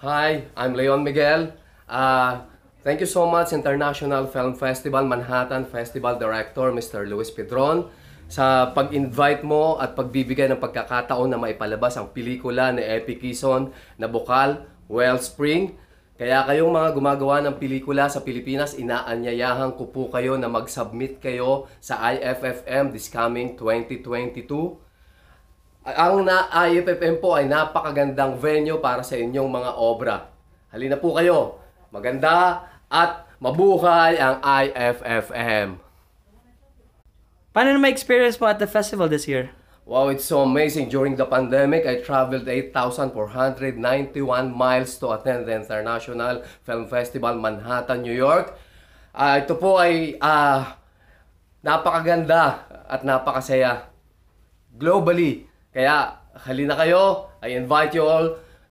Hi, I'm Leon Miguel. Uh, thank you so much International Film Festival Manhattan Festival Director Mr. Luis Pedron sa pag-invite mo at pagbibigay ng pagkakataon na maipalabas ang pelikula ni Epi na Bukal, Wellspring. Kaya kayong mga gumagawa ng pelikula sa Pilipinas, inaanyayahan ko po kayo na mag-submit kayo sa IFFM this coming 2022. Ang na IFFM po ay napakagandang venue para sa inyong mga obra. Halina po kayo. Maganda at mabuhay ang IFFM. Paano na ma-experience po at the festival this year? Wow, it's so amazing. During the pandemic, I traveled 8,491 miles to attend the International Film Festival Manhattan, New York. Uh, ito po ay uh, napakaganda at napakasaya. Globally, kaya, halina kayo. I invite you all